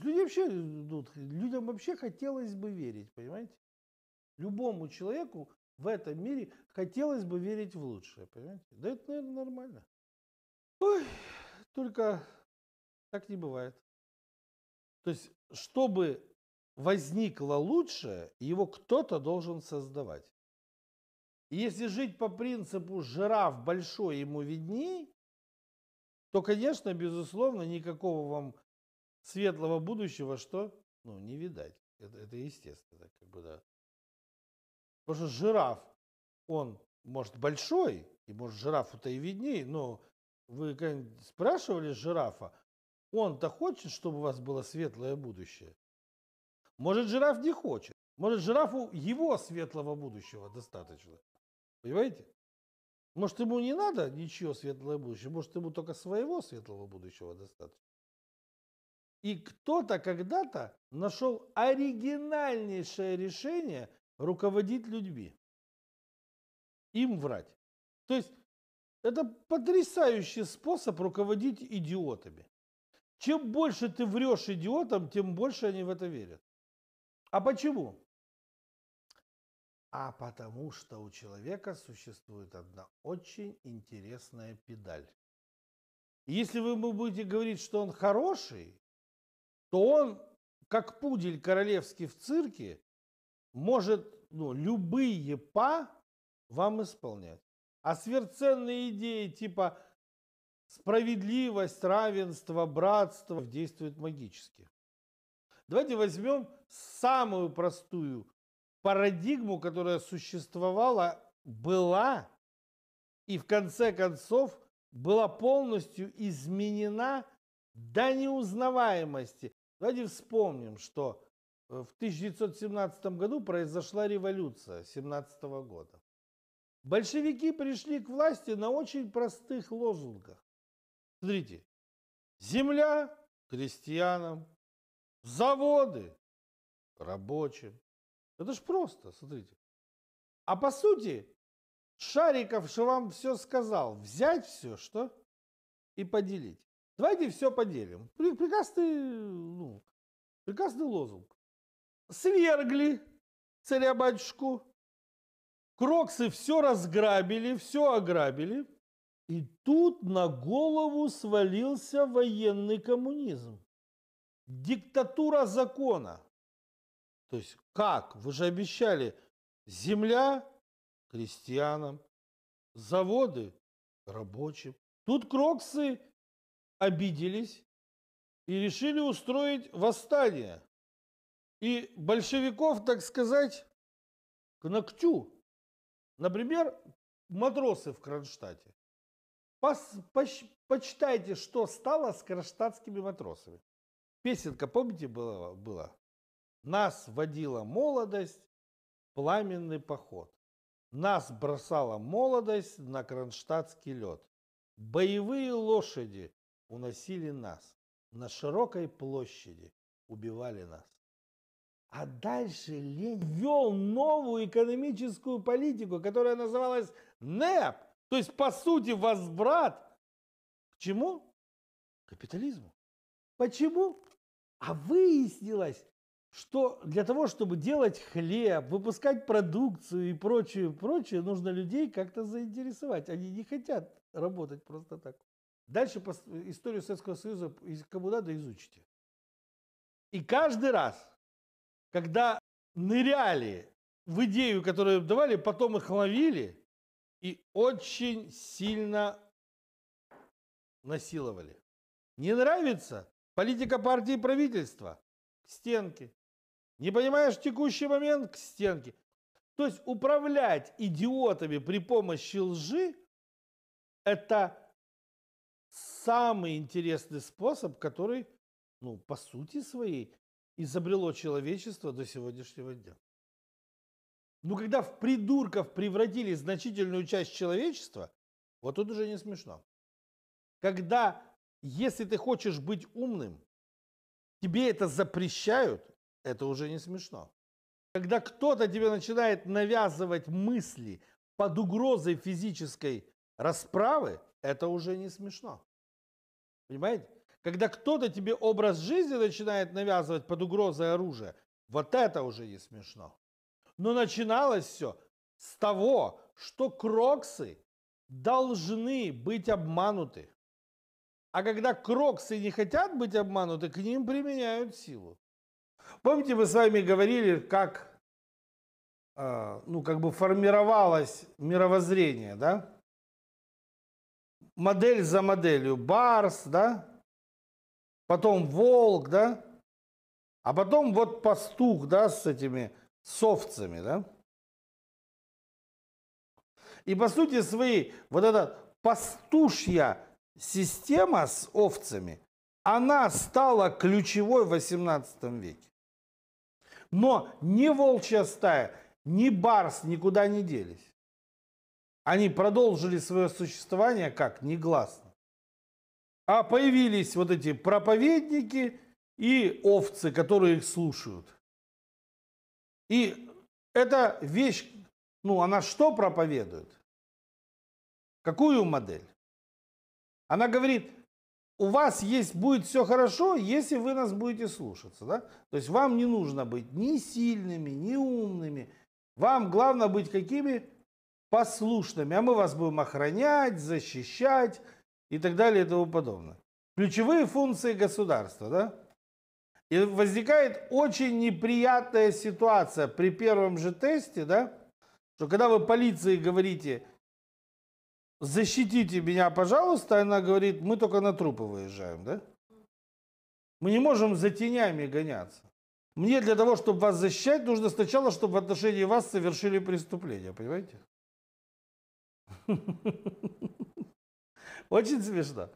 То есть люди вообще, ну, людям вообще хотелось бы верить, понимаете? Любому человеку в этом мире хотелось бы верить в лучшее, понимаете? Да это, наверное, нормально. Ой, только так не бывает. То есть, чтобы возникло лучшее, его кто-то должен создавать. И если жить по принципу «жираф большой ему видней», то, конечно, безусловно, никакого вам светлого будущего что? Ну, не видать. Это, это естественно, как бы, да. Потому что жираф, он, может, большой, и, может, жирафу-то и виднее, но вы спрашивали жирафа, он-то хочет, чтобы у вас было светлое будущее? Может, жираф не хочет. Может, жирафу его светлого будущего достаточно. Понимаете? Может, ему не надо ничего светлого будущего может, ему только своего светлого будущего достаточно. И кто-то когда-то нашел оригинальнейшее решение руководить людьми. Им врать. То есть это потрясающий способ руководить идиотами. Чем больше ты врешь идиотам, тем больше они в это верят. А почему? А потому что у человека существует одна очень интересная педаль. Если вы ему будете говорить, что он хороший, то он, как пудель королевский в цирке, может ну, любые па вам исполнять. А сверценные идеи типа справедливость, равенство, братство действуют магически. Давайте возьмем самую простую парадигму, которая существовала, была и в конце концов была полностью изменена до неузнаваемости Давайте вспомним, что э, в 1917 году произошла революция 17 года. Большевики пришли к власти на очень простых лозунгах. Смотрите, земля крестьянам, заводы рабочим. Это ж просто, смотрите. А по сути, Шариков же вам все сказал. Взять все, что? И поделить. Давайте все поделим. Прекрасный, ну, прекрасный лозунг. Свергли царя-батюшку. Кроксы все разграбили, все ограбили. И тут на голову свалился военный коммунизм. Диктатура закона. То есть как? Вы же обещали земля крестьянам, заводы рабочим. Тут кроксы обиделись и решили устроить восстание. И большевиков, так сказать, к ногтю. Например, матросы в Кронштадте. Пос, поч, почитайте, что стало с кронштадтскими матросами. Песенка, помните, была, была? Нас водила молодость, пламенный поход. Нас бросала молодость на кронштадтский лед. Боевые лошади уносили нас. На широкой площади убивали нас. А дальше Ленин ввел новую экономическую политику, которая называлась НЭП. То есть, по сути, возврат к чему? капитализму. Почему? А выяснилось, что для того, чтобы делать хлеб, выпускать продукцию и прочее, прочее, нужно людей как-то заинтересовать. Они не хотят работать просто так. Дальше историю Советского Союза кому надо изучите. И каждый раз, когда ныряли в идею, которую давали, потом их ловили и очень сильно насиловали. Не нравится политика партии и правительства к стенке. Не понимаешь текущий момент к стенке. То есть управлять идиотами при помощи лжи – это самый интересный способ, который, ну, по сути своей, изобрело человечество до сегодняшнего дня. Ну, когда в придурков превратили значительную часть человечества, вот тут уже не смешно. Когда, если ты хочешь быть умным, тебе это запрещают, это уже не смешно. Когда кто-то тебе начинает навязывать мысли под угрозой физической расправы, это уже не смешно. Понимаете? Когда кто-то тебе образ жизни начинает навязывать под угрозой оружия, вот это уже не смешно. Но начиналось все с того, что кроксы должны быть обмануты. А когда кроксы не хотят быть обмануты, к ним применяют силу. Помните, мы с вами говорили, как, э, ну, как бы формировалось мировоззрение, да? модель за моделью. Барс, да? Потом волк, да? А потом вот пастух, да, с этими с овцами, да? И по сути своей вот эта пастушья система с овцами, она стала ключевой в 18 веке. Но ни волчья стая, ни барс никуда не делись. Они продолжили свое существование как? Негласно. А появились вот эти проповедники и овцы, которые их слушают. И эта вещь, ну, она что проповедует? Какую модель? Она говорит, у вас есть, будет все хорошо, если вы нас будете слушаться. Да? То есть вам не нужно быть ни сильными, ни умными. Вам главное быть какими? послушными, а мы вас будем охранять, защищать и так далее и тому подобное. Ключевые функции государства, да? И возникает очень неприятная ситуация при первом же тесте, да? Что когда вы полиции говорите, защитите меня, пожалуйста, она говорит, мы только на трупы выезжаем, да? Мы не можем за тенями гоняться. Мне для того, чтобы вас защищать, нужно сначала, чтобы в отношении вас совершили преступление, понимаете? Очень смешно.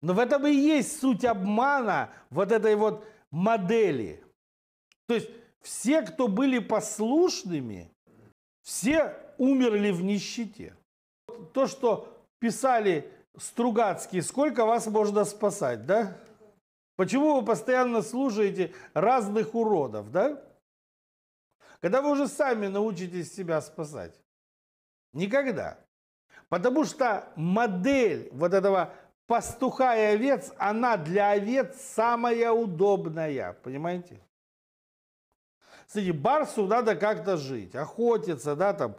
Но в этом и есть суть обмана вот этой вот модели. То есть все, кто были послушными, все умерли в нищете. То, что писали Стругацкие, сколько вас можно спасать, да? Почему вы постоянно служите разных уродов, да? Когда вы уже сами научитесь себя спасать? Никогда. Потому что модель вот этого пастуха и овец, она для овец самая удобная, понимаете? Кстати, барсу надо как-то жить, охотиться, да, там,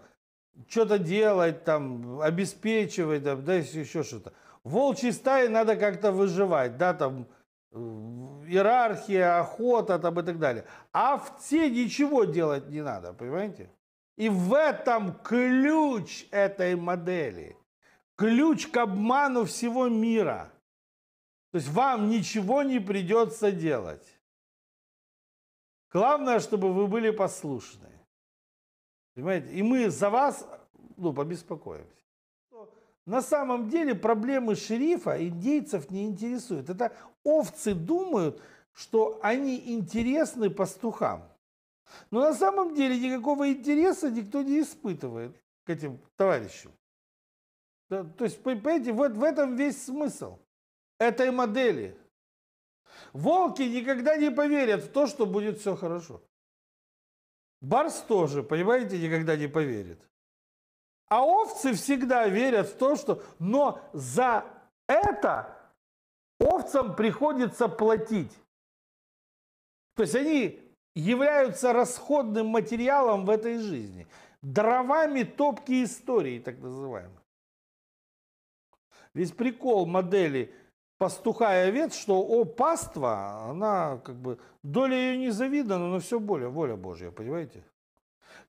что-то делать, там, обеспечивать, там, да, еще что-то. Волчьи стаи надо как-то выживать, да, там, э, иерархия, охота, там, и так далее. А в те ничего делать не надо, понимаете? И в этом ключ этой модели. Ключ к обману всего мира. То есть вам ничего не придется делать. Главное, чтобы вы были послушны. Понимаете? И мы за вас ну, побеспокоимся. На самом деле проблемы шерифа индейцев не интересуют. Это овцы думают, что они интересны пастухам. Но на самом деле никакого интереса никто не испытывает к этим товарищам. Да, то есть, понимаете, вот в этом весь смысл этой модели. Волки никогда не поверят в то, что будет все хорошо. Барс тоже, понимаете, никогда не поверит. А овцы всегда верят в то, что... Но за это овцам приходится платить. То есть они являются расходным материалом в этой жизни. Дровами топки истории, так называемые. Весь прикол модели пастуха и овец, что о паства, она как бы, доля ее не завидана, но все более воля Божья, понимаете?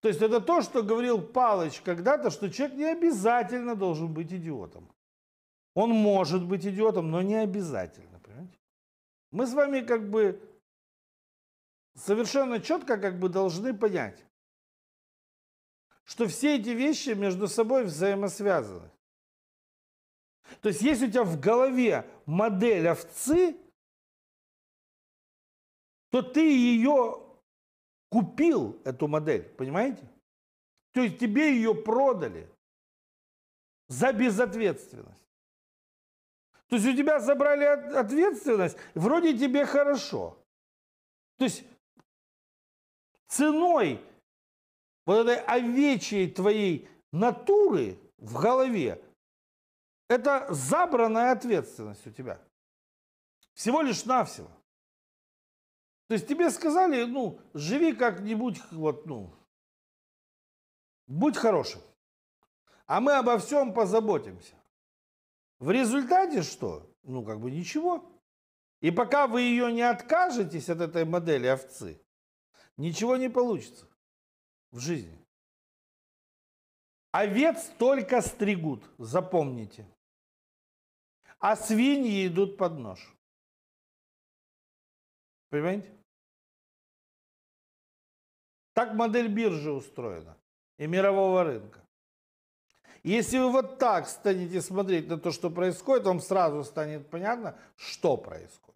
То есть это то, что говорил Палыч когда-то, что человек не обязательно должен быть идиотом. Он может быть идиотом, но не обязательно, понимаете? Мы с вами как бы совершенно четко как бы должны понять, что все эти вещи между собой взаимосвязаны. То есть если у тебя в голове модель овцы, то ты ее купил, эту модель, понимаете? То есть тебе ее продали за безответственность. То есть у тебя забрали ответственность, вроде тебе хорошо. То есть ценой вот этой овечьей твоей натуры в голове, это забранная ответственность у тебя. Всего лишь навсего. То есть тебе сказали, ну, живи как-нибудь, вот, ну, будь хорошим. А мы обо всем позаботимся. В результате что? Ну, как бы ничего. И пока вы ее не откажетесь от этой модели овцы, ничего не получится в жизни. Овец только стригут, запомните. А свиньи идут под нож. Понимаете? Так модель биржи устроена и мирового рынка. Если вы вот так станете смотреть на то, что происходит, вам сразу станет понятно, что происходит.